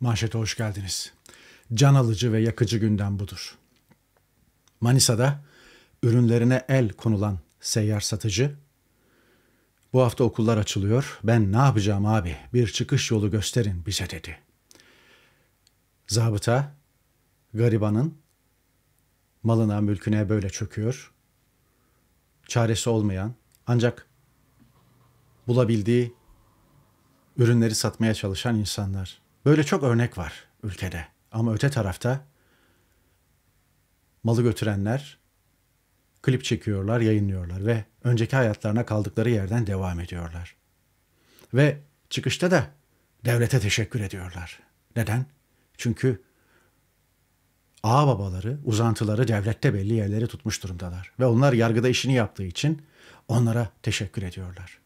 Manşete hoş geldiniz. Can alıcı ve yakıcı günden budur. Manisa'da ürünlerine el konulan seyyar satıcı, bu hafta okullar açılıyor, ben ne yapacağım abi, bir çıkış yolu gösterin bize dedi. Zabıta, garibanın malına mülküne böyle çöküyor, çaresi olmayan ancak bulabildiği ürünleri satmaya çalışan insanlar. Böyle çok örnek var ülkede. Ama öte tarafta malı götürenler klip çekiyorlar, yayınlıyorlar ve önceki hayatlarına kaldıkları yerden devam ediyorlar. Ve çıkışta da devlete teşekkür ediyorlar. Neden? Çünkü ağ babaları, uzantıları devlette belli yerleri tutmuş durumdalar. Ve onlar yargıda işini yaptığı için onlara teşekkür ediyorlar.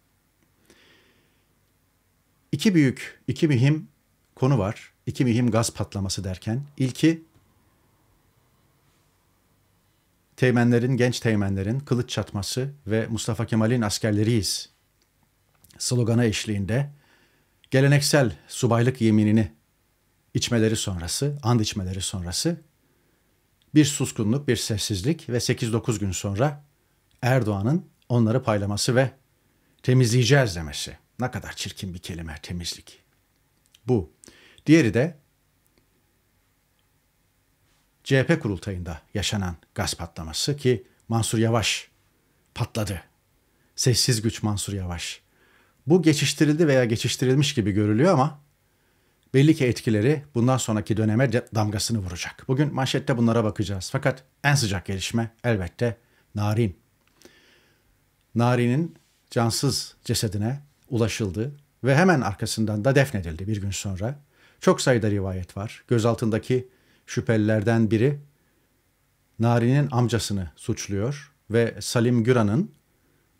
İki büyük, iki mühim konu var. İki mühim gaz patlaması derken ilki teğmenlerin, genç teğmenlerin kılıç çatması ve Mustafa Kemal'in askerleriyiz sloganı eşliğinde geleneksel subaylık yeminini içmeleri sonrası, and içmeleri sonrası bir suskunluk, bir sessizlik ve 8-9 gün sonra Erdoğan'ın onları paylaması ve temizleyeceğiz demesi. Ne kadar çirkin bir kelime temizlik. Bu Diğeri de CHP kurultayında yaşanan gaz patlaması ki Mansur Yavaş patladı. Sessiz güç Mansur Yavaş. Bu geçiştirildi veya geçiştirilmiş gibi görülüyor ama belli ki etkileri bundan sonraki döneme damgasını vuracak. Bugün manşette bunlara bakacağız. Fakat en sıcak gelişme elbette Narin. Narin'in cansız cesedine ulaşıldı ve hemen arkasından da defnedildi bir gün sonra. Çok sayıda rivayet var. Gözaltındaki şüphelilerden biri Nari'nin amcasını suçluyor ve Salim Güran'ın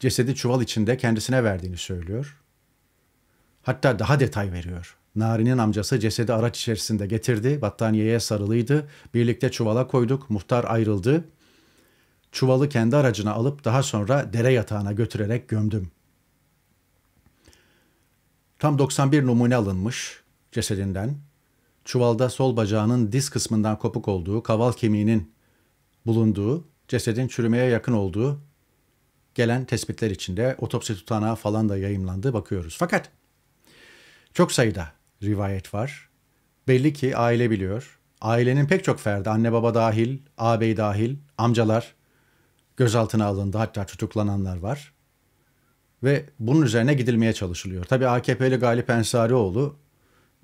cesedi çuval içinde kendisine verdiğini söylüyor. Hatta daha detay veriyor. Nari'nin amcası cesedi araç içerisinde getirdi, battaniyeye sarılıydı, birlikte çuvala koyduk, muhtar ayrıldı. Çuvalı kendi aracına alıp daha sonra dere yatağına götürerek gömdüm. Tam 91 numune alınmış cesedinden, çuvalda sol bacağının diz kısmından kopuk olduğu, kaval kemiğinin bulunduğu, cesedin çürümeye yakın olduğu gelen tespitler içinde otopsi tutanağı falan da yayımlandı bakıyoruz. Fakat çok sayıda rivayet var. Belli ki aile biliyor. Ailenin pek çok ferdi, anne baba dahil, ağabey dahil, amcalar gözaltına alındı hatta tutuklananlar var. Ve bunun üzerine gidilmeye çalışılıyor. Tabii AKP'li Galip Ensarioğlu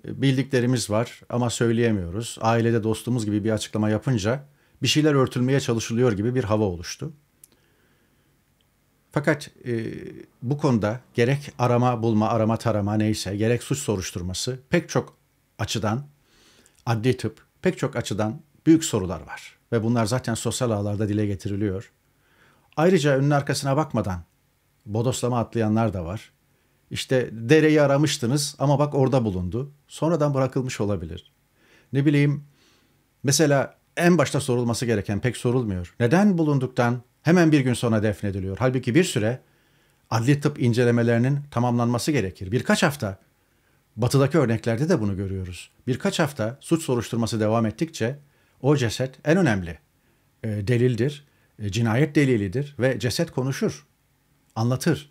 bildiklerimiz var ama söyleyemiyoruz. Ailede dostumuz gibi bir açıklama yapınca bir şeyler örtülmeye çalışılıyor gibi bir hava oluştu. Fakat e, bu konuda gerek arama bulma, arama tarama neyse, gerek suç soruşturması pek çok açıdan, adli tıp pek çok açıdan büyük sorular var. Ve bunlar zaten sosyal ağlarda dile getiriliyor. Ayrıca önün arkasına bakmadan bodoslama atlayanlar da var. İşte dereyi aramıştınız ama bak orada bulundu. Sonradan bırakılmış olabilir. Ne bileyim mesela en başta sorulması gereken pek sorulmuyor. Neden bulunduktan hemen bir gün sonra defnediliyor? Halbuki bir süre adli tıp incelemelerinin tamamlanması gerekir. Birkaç hafta batıdaki örneklerde de bunu görüyoruz. Birkaç hafta suç soruşturması devam ettikçe o ceset en önemli e, delildir. E, cinayet delilidir ve ceset konuşur, anlatır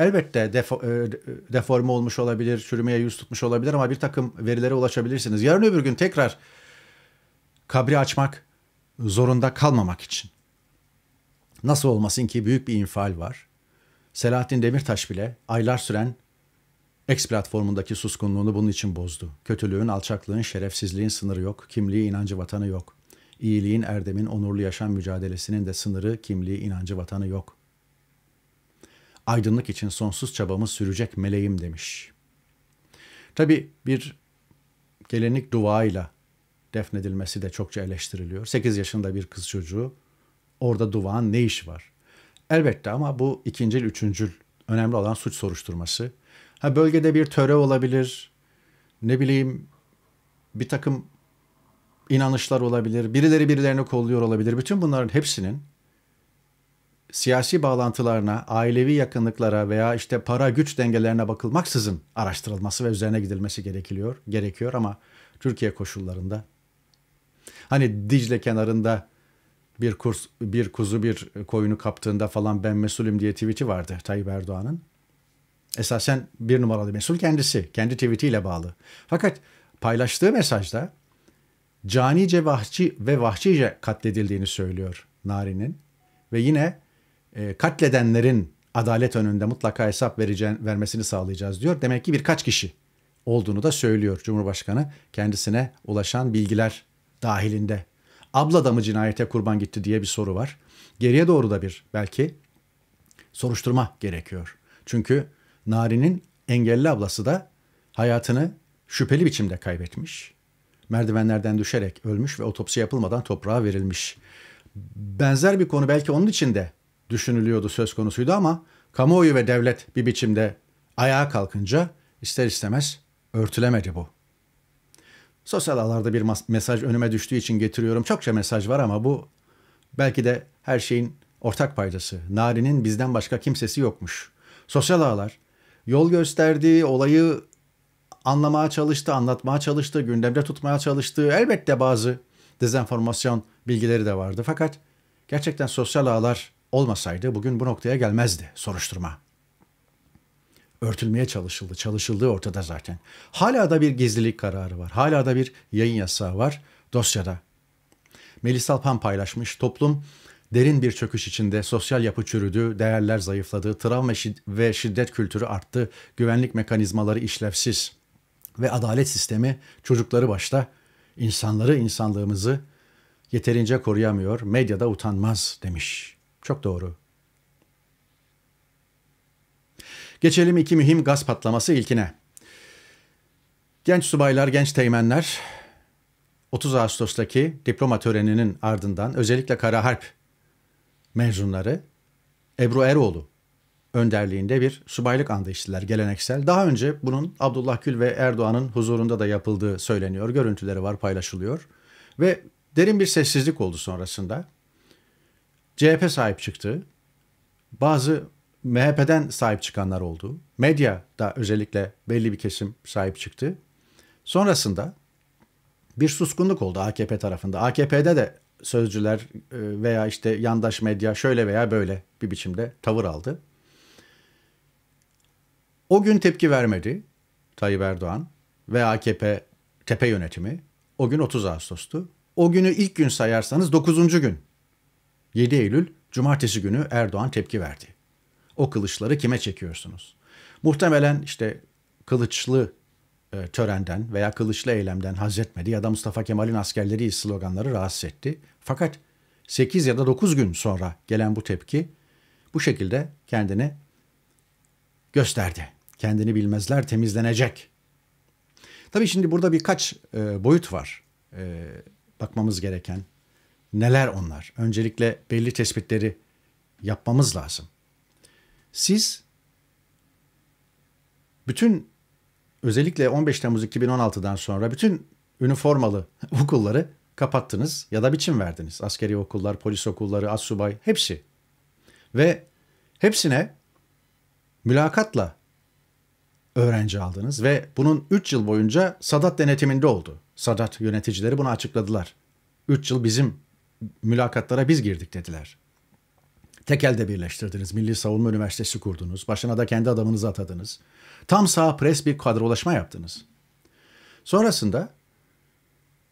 elbette defo, e, e, deforme olmuş olabilir, çürümeye yüz tutmuş olabilir ama bir takım verilere ulaşabilirsiniz. Yarın öbür gün tekrar kabri açmak zorunda kalmamak için. Nasıl olmasın ki büyük bir infial var. Selahattin Demirtaş bile aylar süren X platformundaki suskunluğunu bunun için bozdu. Kötülüğün, alçaklığın, şerefsizliğin sınırı yok. Kimliği, inancı, vatanı yok. İyiliğin, erdemin, onurlu yaşam mücadelesinin de sınırı, kimliği, inancı, vatanı yok aydınlık için sonsuz çabamız sürecek meleğim demiş. Tabi bir gelenik duayla defnedilmesi de çokça eleştiriliyor. 8 yaşında bir kız çocuğu orada duvağın ne işi var? Elbette ama bu ikincil, üçüncül önemli olan suç soruşturması. Ha bölgede bir töre olabilir, ne bileyim bir takım inanışlar olabilir, birileri birilerini kolluyor olabilir. Bütün bunların hepsinin siyasi bağlantılarına, ailevi yakınlıklara veya işte para güç dengelerine bakılmaksızın araştırılması ve üzerine gidilmesi gerekiyor, gerekiyor ama Türkiye koşullarında hani Dicle kenarında bir kurs bir kuzu bir koyunu kaptığında falan ben mesulüm diye tweet'i vardı Tayyip Erdoğan'ın. Esasen bir numaralı mesul kendisi. Kendi tweetiyle bağlı. Fakat paylaştığı mesajda canice vahşi ve vahşice katledildiğini söylüyor Nari'nin. Ve yine e, katledenlerin adalet önünde mutlaka hesap vereceğin, vermesini sağlayacağız diyor. Demek ki birkaç kişi olduğunu da söylüyor Cumhurbaşkanı kendisine ulaşan bilgiler dahilinde. Abla da mı cinayete kurban gitti diye bir soru var. Geriye doğru da bir belki soruşturma gerekiyor. Çünkü Nari'nin engelli ablası da hayatını şüpheli biçimde kaybetmiş. Merdivenlerden düşerek ölmüş ve otopsi yapılmadan toprağa verilmiş. Benzer bir konu belki onun için de düşünülüyordu söz konusuydu ama kamuoyu ve devlet bir biçimde ayağa kalkınca ister istemez örtülemedi bu. Sosyal ağlarda bir mesaj önüme düştüğü için getiriyorum. Çokça mesaj var ama bu belki de her şeyin ortak paydası. Nari'nin bizden başka kimsesi yokmuş. Sosyal ağlar yol gösterdi, olayı anlamaya çalıştı, anlatmaya çalıştı, gündemde tutmaya çalıştı. Elbette bazı dezenformasyon bilgileri de vardı. Fakat gerçekten sosyal ağlar olmasaydı bugün bu noktaya gelmezdi soruşturma. Örtülmeye çalışıldı. Çalışıldığı ortada zaten. Hala da bir gizlilik kararı var. Hala da bir yayın yasağı var dosyada. Melis Alpan paylaşmış. Toplum derin bir çöküş içinde sosyal yapı çürüdü, değerler zayıfladı, travma ve şiddet kültürü arttı, güvenlik mekanizmaları işlevsiz ve adalet sistemi çocukları başta insanları, insanlığımızı yeterince koruyamıyor, medyada utanmaz demiş. Çok doğru. Geçelim iki mühim gaz patlaması ilkine. Genç subaylar, genç teğmenler 30 Ağustos'taki diploma töreninin ardından özellikle Kara Harp mezunları Ebru Eroğlu önderliğinde bir subaylık andı içtiler geleneksel. Daha önce bunun Abdullah Gül ve Erdoğan'ın huzurunda da yapıldığı söyleniyor. Görüntüleri var paylaşılıyor. Ve derin bir sessizlik oldu sonrasında. CHP sahip çıktı. Bazı MHP'den sahip çıkanlar oldu. Medya da özellikle belli bir kesim sahip çıktı. Sonrasında bir suskunluk oldu AKP tarafında. AKP'de de sözcüler e, veya işte yandaş medya şöyle veya böyle bir biçimde tavır aldı. O gün tepki vermedi Tayyip Erdoğan ve AKP tepe yönetimi. O gün 30 Ağustos'tu. O günü ilk gün sayarsanız 9. gün 7 Eylül cumartesi günü Erdoğan tepki verdi. O kılıçları kime çekiyorsunuz? Muhtemelen işte kılıçlı e, törenden veya kılıçlı eylemden haz etmedi ya da Mustafa Kemal'in askerleri sloganları rahatsız etti. Fakat 8 ya da 9 gün sonra gelen bu tepki bu şekilde kendini gösterdi. Kendini bilmezler temizlenecek. Tabii şimdi burada birkaç e, boyut var e, bakmamız gereken Neler onlar? Öncelikle belli tespitleri yapmamız lazım. Siz bütün özellikle 15 Temmuz 2016'dan sonra bütün üniformalı okulları kapattınız ya da biçim verdiniz. Askeri okullar, polis okulları, assubay hepsi. Ve hepsine mülakatla öğrenci aldınız ve bunun 3 yıl boyunca Sadat denetiminde oldu. Sadat yöneticileri bunu açıkladılar. 3 yıl bizim mülakatlara biz girdik dediler. Tekelde birleştirdiniz, Milli Savunma Üniversitesi kurdunuz, başına da kendi adamınızı atadınız. Tam sağ pres bir kadrolaşma yaptınız. Sonrasında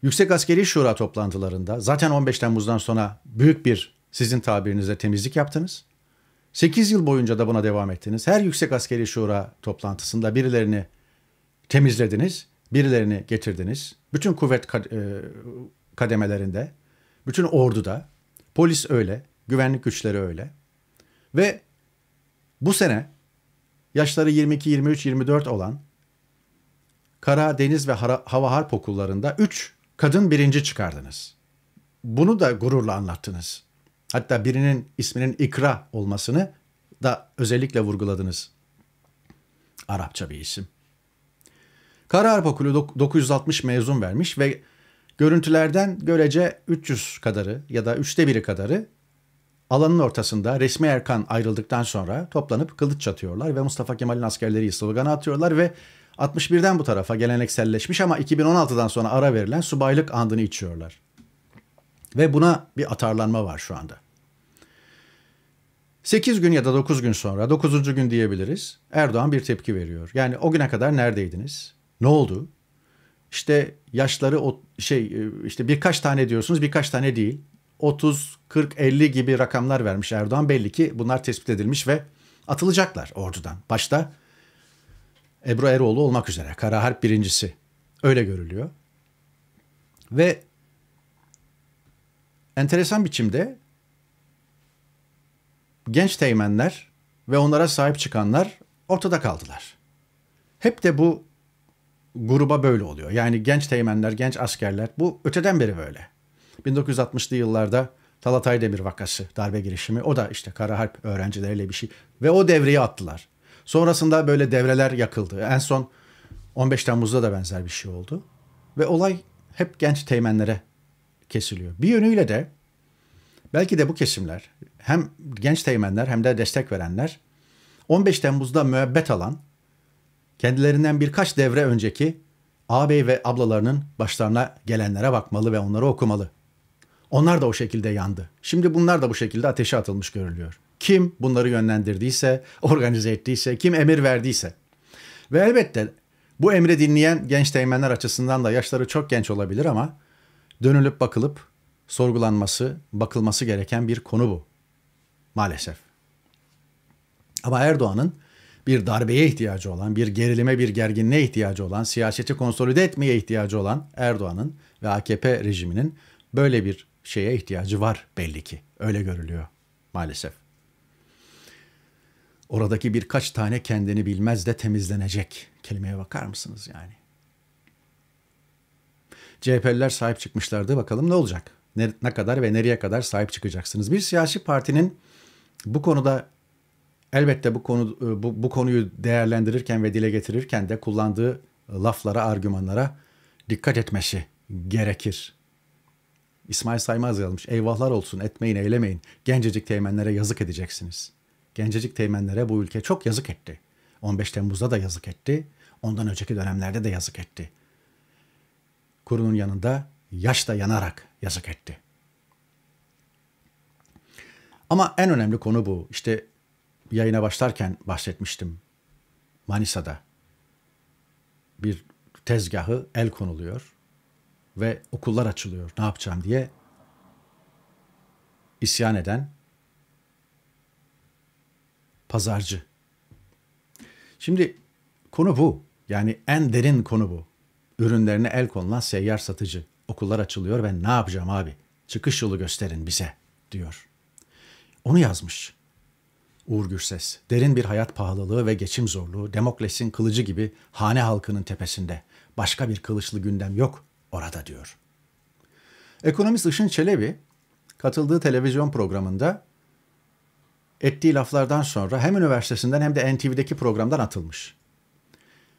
Yüksek Askeri Şura toplantılarında zaten 15 Temmuz'dan sonra büyük bir sizin tabirinizle temizlik yaptınız. 8 yıl boyunca da buna devam ettiniz. Her Yüksek Askeri Şura toplantısında birilerini temizlediniz, birilerini getirdiniz. Bütün kuvvet e, kademelerinde bütün orduda. Polis öyle. Güvenlik güçleri öyle. Ve bu sene yaşları 22, 23, 24 olan kara, deniz ve hava harp okullarında 3 kadın birinci çıkardınız. Bunu da gururla anlattınız. Hatta birinin isminin İkra olmasını da özellikle vurguladınız. Arapça bir isim. Kara Harp Okulu 960 mezun vermiş ve Görüntülerden görece 300 kadarı ya da üçte biri kadarı alanın ortasında resmi erkan ayrıldıktan sonra toplanıp kılıç çatıyorlar ve Mustafa Kemal'in askerleri sloganı atıyorlar ve 61'den bu tarafa gelenekselleşmiş ama 2016'dan sonra ara verilen subaylık andını içiyorlar. Ve buna bir atarlanma var şu anda. 8 gün ya da 9 gün sonra, 9. gün diyebiliriz. Erdoğan bir tepki veriyor. Yani o güne kadar neredeydiniz? Ne oldu? işte yaşları o şey e, işte birkaç tane diyorsunuz birkaç tane değil. 30, 40, 50 gibi rakamlar vermiş Erdoğan. Belli ki bunlar tespit edilmiş ve atılacaklar ordudan. Başta Ebru Eroğlu olmak üzere. Kara Harp birincisi. Öyle görülüyor. Ve enteresan biçimde genç teğmenler ve onlara sahip çıkanlar ortada kaldılar. Hep de bu gruba böyle oluyor. Yani genç teğmenler, genç askerler bu öteden beri böyle. 1960'lı yıllarda Talat Aydemir vakası, darbe girişimi o da işte Kara Harp öğrencileriyle bir şey ve o devreye attılar. Sonrasında böyle devreler yakıldı. En son 15 Temmuz'da da benzer bir şey oldu. Ve olay hep genç teğmenlere kesiliyor. Bir yönüyle de belki de bu kesimler hem genç teğmenler hem de destek verenler 15 Temmuz'da müebbet alan kendilerinden birkaç devre önceki ağabey ve ablalarının başlarına gelenlere bakmalı ve onları okumalı. Onlar da o şekilde yandı. Şimdi bunlar da bu şekilde ateşe atılmış görülüyor. Kim bunları yönlendirdiyse, organize ettiyse, kim emir verdiyse. Ve elbette bu emri dinleyen genç teğmenler açısından da yaşları çok genç olabilir ama dönülüp bakılıp sorgulanması, bakılması gereken bir konu bu. Maalesef. Ama Erdoğan'ın bir darbeye ihtiyacı olan, bir gerilime, bir gerginliğe ihtiyacı olan, siyaseti konsolide etmeye ihtiyacı olan Erdoğan'ın ve AKP rejiminin böyle bir şeye ihtiyacı var belli ki. Öyle görülüyor maalesef. Oradaki birkaç tane kendini bilmez de temizlenecek. Kelimeye bakar mısınız yani? CHP'liler sahip çıkmışlardı. Bakalım ne olacak? Ne, ne kadar ve nereye kadar sahip çıkacaksınız? Bir siyasi partinin bu konuda elbette bu konu e, bu, bu konuyu değerlendirirken ve dile getirirken de kullandığı laflara, argümanlara dikkat etmesi gerekir. İsmail Saymaz yazmış. Eyvahlar olsun etmeyin eylemeyin. Gencecik teğmenlere yazık edeceksiniz. Gencecik teğmenlere bu ülke çok yazık etti. 15 Temmuz'da da yazık etti. Ondan önceki dönemlerde de yazık etti. Kurunun yanında yaş da yanarak yazık etti. Ama en önemli konu bu. İşte yayına başlarken bahsetmiştim. Manisa'da bir tezgahı el konuluyor ve okullar açılıyor. Ne yapacağım diye isyan eden pazarcı. Şimdi konu bu. Yani en derin konu bu. Ürünlerine el konulan seyyar satıcı. Okullar açılıyor ve ne yapacağım abi? Çıkış yolu gösterin bize diyor. Onu yazmış. Uğur Gürses. Derin bir hayat pahalılığı ve geçim zorluğu Demokles'in kılıcı gibi hane halkının tepesinde. Başka bir kılıçlı gündem yok orada diyor. Ekonomist Işın Çelebi katıldığı televizyon programında ettiği laflardan sonra hem üniversitesinden hem de NTV'deki programdan atılmış.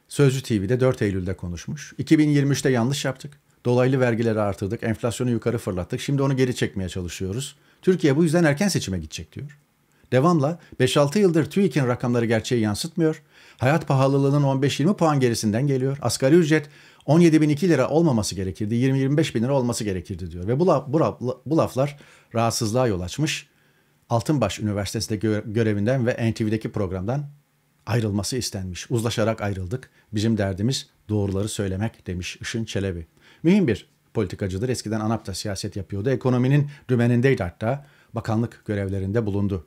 Sözcü TV'de 4 Eylül'de konuşmuş. 2023'te yanlış yaptık. Dolaylı vergileri artırdık, enflasyonu yukarı fırlattık. Şimdi onu geri çekmeye çalışıyoruz. Türkiye bu yüzden erken seçime gidecek diyor. Devamla 5-6 yıldır TÜİK'in rakamları gerçeği yansıtmıyor. Hayat pahalılığının 15-20 puan gerisinden geliyor. Asgari ücret 17.002 lira olmaması gerekirdi. 20-25 bin lira olması gerekirdi diyor. Ve bu, laf, bu, bu laflar rahatsızlığa yol açmış. Altınbaş Üniversitesi'nde gö- görevinden ve NTV'deki programdan ayrılması istenmiş. Uzlaşarak ayrıldık. Bizim derdimiz doğruları söylemek demiş Işın Çelebi. Mühim bir politikacıdır. Eskiden ANAP'ta siyaset yapıyordu. Ekonominin dümenindeydi hatta. Bakanlık görevlerinde bulundu.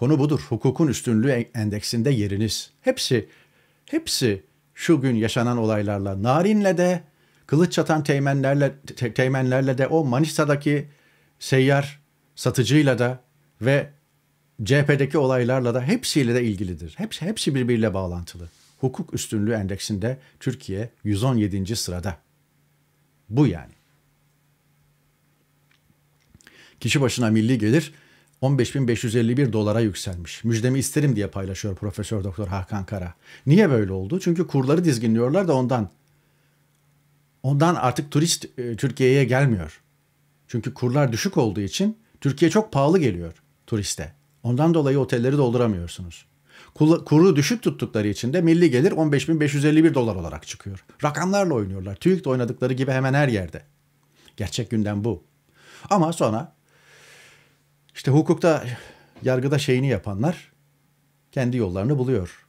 Konu budur. Hukukun üstünlüğü endeksinde yeriniz. Hepsi, hepsi şu gün yaşanan olaylarla, Narin'le de, kılıç çatan teğmenlerle, te- teğmenlerle de, o Manisa'daki seyyar satıcıyla da ve CHP'deki olaylarla da hepsiyle de ilgilidir. Hepsi, hepsi birbiriyle bağlantılı. Hukuk üstünlüğü endeksinde Türkiye 117. sırada. Bu yani. Kişi başına milli gelir 15.551 dolara yükselmiş. Müjdemi isterim diye paylaşıyor Profesör Doktor Hakan Kara. Niye böyle oldu? Çünkü kurları dizginliyorlar da ondan. Ondan artık turist e, Türkiye'ye gelmiyor. Çünkü kurlar düşük olduğu için Türkiye çok pahalı geliyor turiste. Ondan dolayı otelleri dolduramıyorsunuz. Kuru düşük tuttukları için de milli gelir 15.551 dolar olarak çıkıyor. Rakamlarla oynuyorlar. TÜİK'te oynadıkları gibi hemen her yerde. Gerçek gündem bu. Ama sonra işte hukukta, yargıda şeyini yapanlar kendi yollarını buluyor.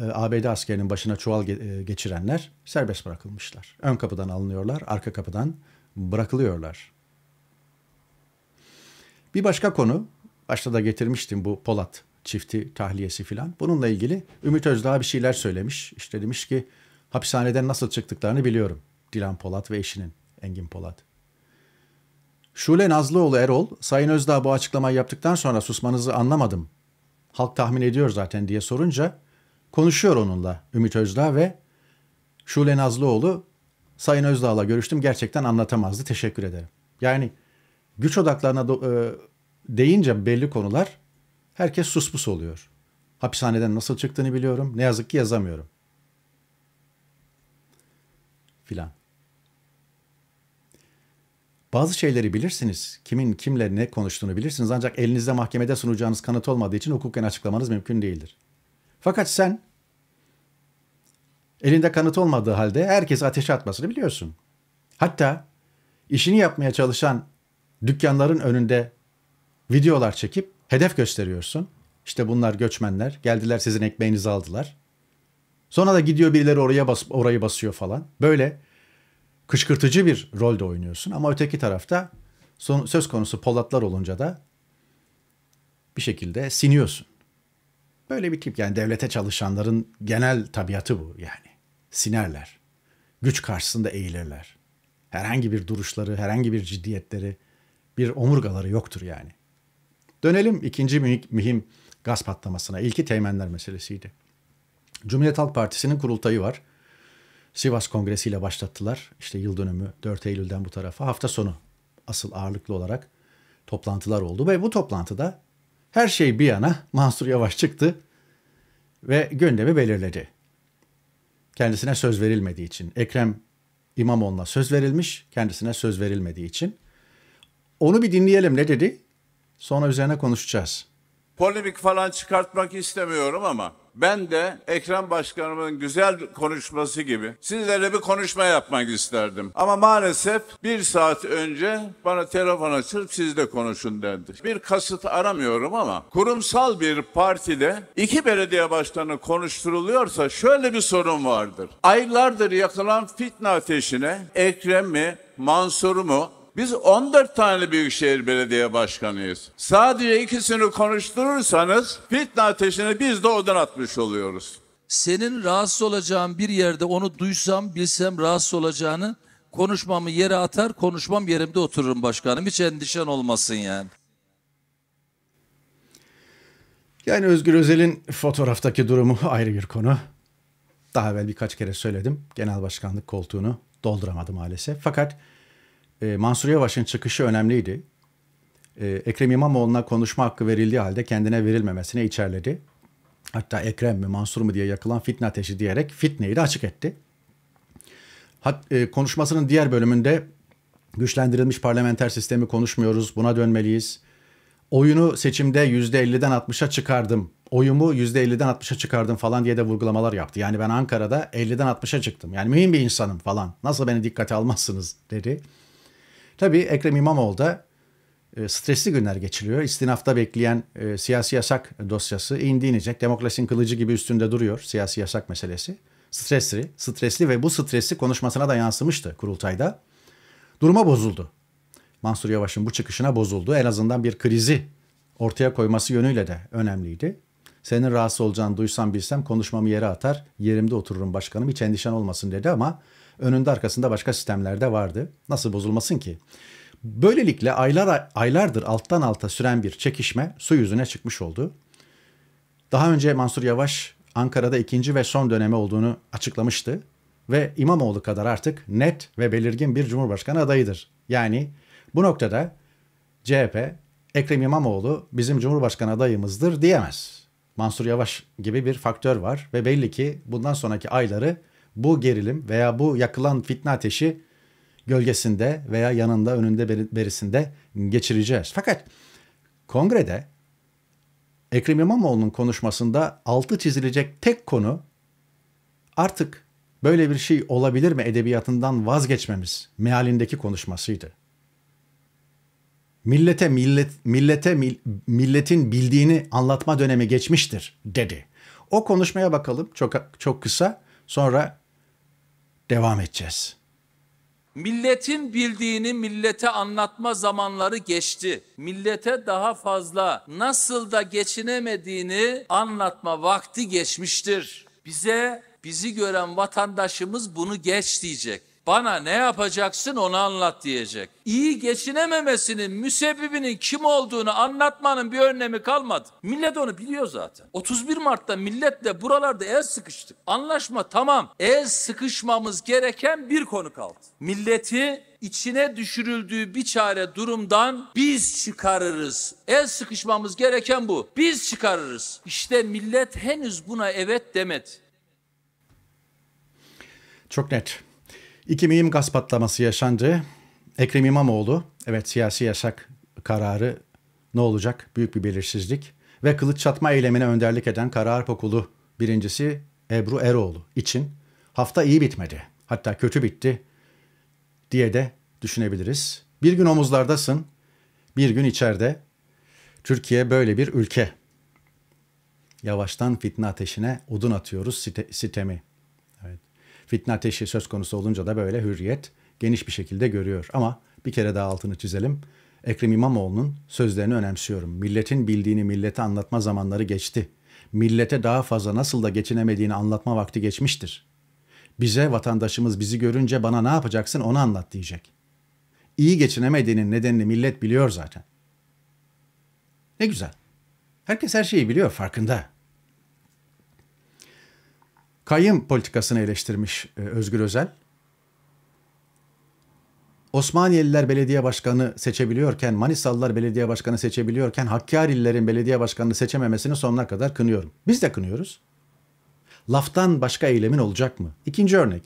ABD e, askerinin başına çuval e, geçirenler serbest bırakılmışlar. Ön kapıdan alınıyorlar, arka kapıdan bırakılıyorlar. Bir başka konu, başta da getirmiştim bu Polat çifti tahliyesi filan. Bununla ilgili Ümit Özdağ bir şeyler söylemiş. İşte demiş ki hapishaneden nasıl çıktıklarını biliyorum. Dilan Polat ve eşinin Engin Polat. Şule Nazlıoğlu Erol, Sayın Özdağ bu açıklamayı yaptıktan sonra susmanızı anlamadım. Halk tahmin ediyor zaten diye sorunca konuşuyor onunla Ümit Özdağ ve Şule Nazlıoğlu Sayın Özdağ'la görüştüm gerçekten anlatamazdı teşekkür ederim. Yani güç odaklarına do- e, deyince belli konular herkes suspus oluyor. Hapishaneden nasıl çıktığını biliyorum ne yazık ki yazamıyorum filan. Bazı şeyleri bilirsiniz. Kimin kimle ne konuştuğunu bilirsiniz. Ancak elinizde mahkemede sunacağınız kanıt olmadığı için hukuken açıklamanız mümkün değildir. Fakat sen elinde kanıt olmadığı halde herkes ateşe atmasını biliyorsun. Hatta işini yapmaya çalışan dükkanların önünde videolar çekip hedef gösteriyorsun. İşte bunlar göçmenler. Geldiler sizin ekmeğinizi aldılar. Sonra da gidiyor birileri oraya basıp orayı basıyor falan. Böyle kışkırtıcı bir rolde oynuyorsun. Ama öteki tarafta son, söz konusu Polatlar olunca da bir şekilde siniyorsun. Böyle bir tip yani devlete çalışanların genel tabiatı bu yani. Sinerler. Güç karşısında eğilirler. Herhangi bir duruşları, herhangi bir ciddiyetleri, bir omurgaları yoktur yani. Dönelim ikinci mühim gaz patlamasına. İlki teğmenler meselesiydi. Cumhuriyet Halk Partisi'nin kurultayı var. Sivas Kongresi ile başlattılar. İşte yıl dönümü 4 Eylül'den bu tarafa hafta sonu asıl ağırlıklı olarak toplantılar oldu. Ve bu toplantıda her şey bir yana Mansur Yavaş çıktı ve gündemi belirledi. Kendisine söz verilmediği için. Ekrem İmamoğlu'na söz verilmiş, kendisine söz verilmediği için. Onu bir dinleyelim ne dedi? Sonra üzerine konuşacağız. Polemik falan çıkartmak istemiyorum ama ben de Ekrem Başkanımın güzel konuşması gibi sizlere bir konuşma yapmak isterdim. Ama maalesef bir saat önce bana telefon açıp sizle konuşun dendi. Bir kasıt aramıyorum ama kurumsal bir partide iki belediye başkanı konuşturuluyorsa şöyle bir sorun vardır. Aylardır yakılan fitne ateşine Ekrem mi, Mansur mu, biz 14 tane Büyükşehir Belediye Başkanıyız. Sadece ikisini konuşturursanız fitne ateşini biz de odun atmış oluyoruz. Senin rahatsız olacağın bir yerde onu duysam bilsem rahatsız olacağını konuşmamı yere atar konuşmam yerimde otururum başkanım. Hiç endişen olmasın yani. Yani Özgür Özel'in fotoğraftaki durumu ayrı bir konu. Daha evvel birkaç kere söyledim. Genel başkanlık koltuğunu dolduramadı maalesef. Fakat e, Mansur Yavaş'ın çıkışı önemliydi. E, Ekrem İmamoğlu'na konuşma hakkı verildiği halde kendine verilmemesine içerledi. Hatta Ekrem mi Mansur mu diye yakılan fitne ateşi diyerek fitneyi de açık etti. Hat, e, konuşmasının diğer bölümünde güçlendirilmiş parlamenter sistemi konuşmuyoruz, buna dönmeliyiz. Oyunu seçimde %50'den 60'a çıkardım, oyumu %50'den 60'a çıkardım falan diye de vurgulamalar yaptı. Yani ben Ankara'da 50'den 60'a çıktım. Yani mühim bir insanım falan. Nasıl beni dikkate almazsınız dedi. Tabii Ekrem İmamoğlu da e, stresli günler geçiriyor. İstinafta bekleyen e, siyasi yasak dosyası indi inecek. Demokrasinin kılıcı gibi üstünde duruyor siyasi yasak meselesi. Stresli, stresli ve bu stresi konuşmasına da yansımıştı kurultayda. Duruma bozuldu. Mansur Yavaş'ın bu çıkışına bozuldu. En azından bir krizi ortaya koyması yönüyle de önemliydi. Senin rahatsız olacağını duysam bilsem konuşmamı yere atar, yerimde otururum başkanım hiç endişen olmasın dedi ama önünde arkasında başka sistemlerde vardı. Nasıl bozulmasın ki? Böylelikle aylar aylardır alttan alta süren bir çekişme su yüzüne çıkmış oldu. Daha önce Mansur Yavaş Ankara'da ikinci ve son dönemi olduğunu açıklamıştı ve İmamoğlu kadar artık net ve belirgin bir cumhurbaşkanı adayıdır. Yani bu noktada CHP Ekrem İmamoğlu bizim cumhurbaşkanı adayımızdır diyemez. Mansur Yavaş gibi bir faktör var ve belli ki bundan sonraki ayları bu gerilim veya bu yakılan fitne ateşi gölgesinde veya yanında önünde berisinde geçireceğiz. Fakat kongrede Ekrem İmamoğlu'nun konuşmasında altı çizilecek tek konu artık böyle bir şey olabilir mi edebiyatından vazgeçmemiz mealindeki konuşmasıydı. Millete millet millete mil, milletin bildiğini anlatma dönemi geçmiştir dedi. O konuşmaya bakalım çok çok kısa. Sonra devam edeceğiz. Milletin bildiğini millete anlatma zamanları geçti. Millete daha fazla nasıl da geçinemediğini anlatma vakti geçmiştir. Bize bizi gören vatandaşımız bunu geç diyecek bana ne yapacaksın onu anlat diyecek. İyi geçinememesinin müsebbibinin kim olduğunu anlatmanın bir önlemi kalmadı. Millet onu biliyor zaten. 31 Mart'ta milletle buralarda el sıkıştık. Anlaşma tamam. El sıkışmamız gereken bir konu kaldı. Milleti içine düşürüldüğü bir çare durumdan biz çıkarırız. El sıkışmamız gereken bu. Biz çıkarırız. İşte millet henüz buna evet demedi. Çok net. İki mühim gaz patlaması yaşandı. Ekrem İmamoğlu, evet siyasi yasak kararı ne olacak? Büyük bir belirsizlik. Ve kılıç çatma eylemine önderlik eden karar pokulu birincisi Ebru Eroğlu için hafta iyi bitmedi. Hatta kötü bitti diye de düşünebiliriz. Bir gün omuzlardasın, bir gün içeride. Türkiye böyle bir ülke. Yavaştan fitne ateşine odun atıyoruz site, sitemi. Fitne ateşi söz konusu olunca da böyle hürriyet geniş bir şekilde görüyor. Ama bir kere daha altını çizelim. Ekrem İmamoğlu'nun sözlerini önemsiyorum. Milletin bildiğini millete anlatma zamanları geçti. Millete daha fazla nasıl da geçinemediğini anlatma vakti geçmiştir. Bize vatandaşımız bizi görünce bana ne yapacaksın onu anlat diyecek. İyi geçinemediğinin nedenini millet biliyor zaten. Ne güzel. Herkes her şeyi biliyor, farkında. Kayım politikasını eleştirmiş e, Özgür Özel. Osmaniyeliler belediye başkanı seçebiliyorken, Manisalılar belediye başkanı seçebiliyorken Hakkari'lilerin belediye başkanını seçememesini sonuna kadar kınıyorum. Biz de kınıyoruz. Laftan başka eylemin olacak mı? İkinci örnek.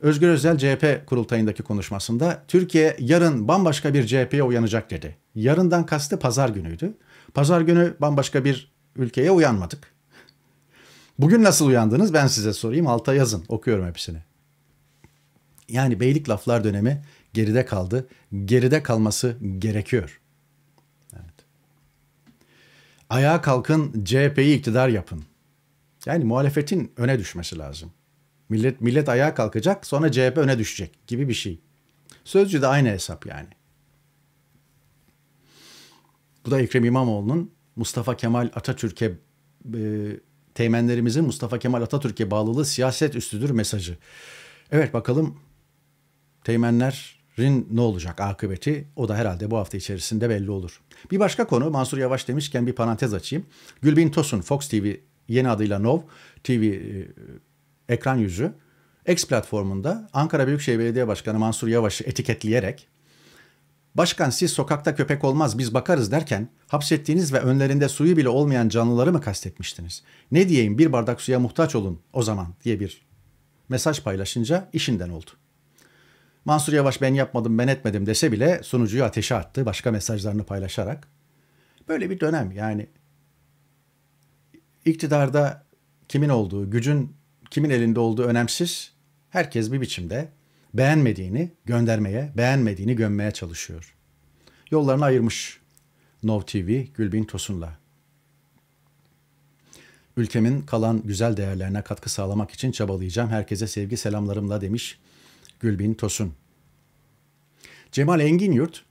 Özgür Özel CHP kurultayındaki konuşmasında Türkiye yarın bambaşka bir CHP'ye uyanacak dedi. Yarından kastı pazar günüydü. Pazar günü bambaşka bir ülkeye uyanmadık. Bugün nasıl uyandınız ben size sorayım alta yazın okuyorum hepsini. Yani beylik laflar dönemi geride kaldı. Geride kalması gerekiyor. Evet. Ayağa kalkın CHP'yi iktidar yapın. Yani muhalefetin öne düşmesi lazım. Millet millet ayağa kalkacak sonra CHP öne düşecek gibi bir şey. Sözcü de aynı hesap yani. Bu da Ekrem İmamoğlu'nun Mustafa Kemal Atatürk'e e, teğmenlerimizin Mustafa Kemal Atatürk'e bağlılığı siyaset üstüdür mesajı. Evet bakalım teğmenlerin ne olacak akıbeti o da herhalde bu hafta içerisinde belli olur. Bir başka konu Mansur Yavaş demişken bir parantez açayım. Gülbin Tosun Fox TV yeni adıyla Nov TV e, ekran yüzü X platformunda Ankara Büyükşehir Belediye Başkanı Mansur Yavaş'ı etiketleyerek Başkan siz sokakta köpek olmaz biz bakarız derken hapsettiğiniz ve önlerinde suyu bile olmayan canlıları mı kastetmiştiniz? Ne diyeyim bir bardak suya muhtaç olun o zaman diye bir mesaj paylaşınca işinden oldu. Mansur Yavaş ben yapmadım ben etmedim dese bile sunucuyu ateşe attı başka mesajlarını paylaşarak. Böyle bir dönem yani iktidarda kimin olduğu, gücün kimin elinde olduğu önemsiz. Herkes bir biçimde beğenmediğini göndermeye, beğenmediğini gömmeye çalışıyor. Yollarını ayırmış Nov TV Gülbin Tosun'la. Ülkemin kalan güzel değerlerine katkı sağlamak için çabalayacağım. Herkese sevgi selamlarımla demiş Gülbin Tosun. Cemal Engin Yurt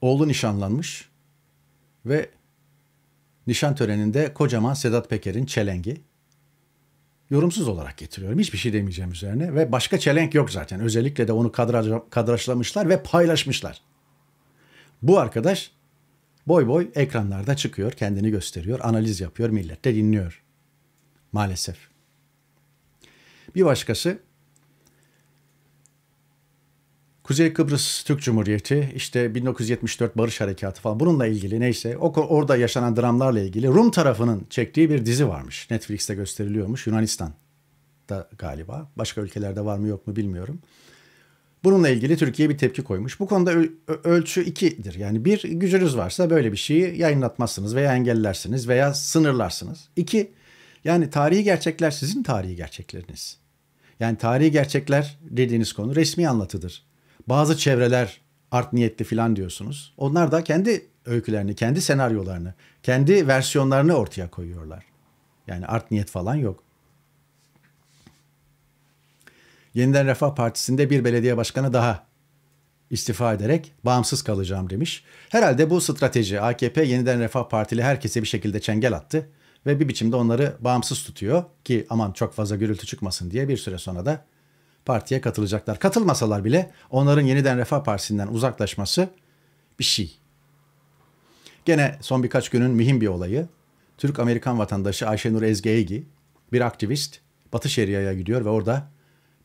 oğlu nişanlanmış ve nişan töreninde kocaman Sedat Peker'in çelengi yorumsuz olarak getiriyorum. Hiçbir şey demeyeceğim üzerine ve başka çelenk yok zaten. Özellikle de onu kadraj, kadrajlamışlar ve paylaşmışlar. Bu arkadaş boy boy ekranlarda çıkıyor, kendini gösteriyor, analiz yapıyor, millette dinliyor. Maalesef. Bir başkası Kuzey Kıbrıs Türk Cumhuriyeti işte 1974 Barış Harekatı falan bununla ilgili neyse o orada yaşanan dramlarla ilgili Rum tarafının çektiği bir dizi varmış. Netflix'te gösteriliyormuş Yunanistan'da galiba. Başka ülkelerde var mı yok mu bilmiyorum. Bununla ilgili Türkiye bir tepki koymuş. Bu konuda ölçü ikidir. Yani bir gücünüz varsa böyle bir şeyi yayınlatmazsınız veya engellersiniz veya sınırlarsınız. İki yani tarihi gerçekler sizin tarihi gerçekleriniz. Yani tarihi gerçekler dediğiniz konu resmi anlatıdır bazı çevreler art niyetli filan diyorsunuz. Onlar da kendi öykülerini, kendi senaryolarını, kendi versiyonlarını ortaya koyuyorlar. Yani art niyet falan yok. Yeniden Refah Partisi'nde bir belediye başkanı daha istifa ederek bağımsız kalacağım demiş. Herhalde bu strateji AKP yeniden Refah Partili herkese bir şekilde çengel attı ve bir biçimde onları bağımsız tutuyor ki aman çok fazla gürültü çıkmasın diye bir süre sonra da partiye katılacaklar. Katılmasalar bile onların yeniden Refah Partisi'nden uzaklaşması bir şey. Gene son birkaç günün mühim bir olayı. Türk-Amerikan vatandaşı Ayşenur Ezgeegi bir aktivist Batı Şeria'ya gidiyor ve orada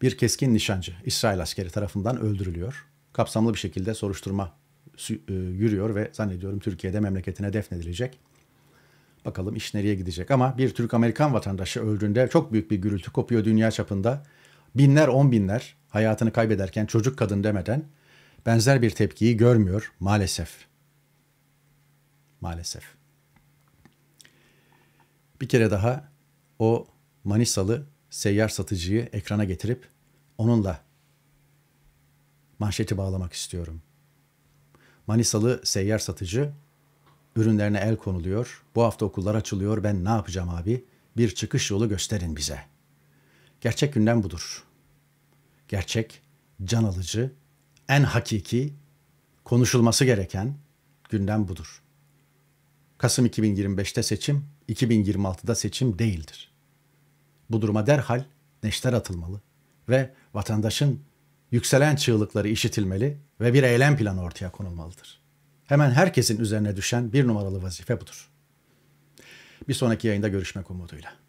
bir keskin nişancı İsrail askeri tarafından öldürülüyor. Kapsamlı bir şekilde soruşturma e, yürüyor ve zannediyorum Türkiye'de memleketine defnedilecek. Bakalım iş nereye gidecek ama bir Türk-Amerikan vatandaşı öldüğünde çok büyük bir gürültü kopuyor dünya çapında binler on binler hayatını kaybederken çocuk kadın demeden benzer bir tepkiyi görmüyor maalesef. Maalesef. Bir kere daha o Manisalı seyyar satıcıyı ekrana getirip onunla manşeti bağlamak istiyorum. Manisalı seyyar satıcı ürünlerine el konuluyor. Bu hafta okullar açılıyor. Ben ne yapacağım abi? Bir çıkış yolu gösterin bize.'' Gerçek gündem budur. Gerçek, can alıcı, en hakiki, konuşulması gereken gündem budur. Kasım 2025'te seçim, 2026'da seçim değildir. Bu duruma derhal neşter atılmalı ve vatandaşın yükselen çığlıkları işitilmeli ve bir eylem planı ortaya konulmalıdır. Hemen herkesin üzerine düşen bir numaralı vazife budur. Bir sonraki yayında görüşmek umuduyla.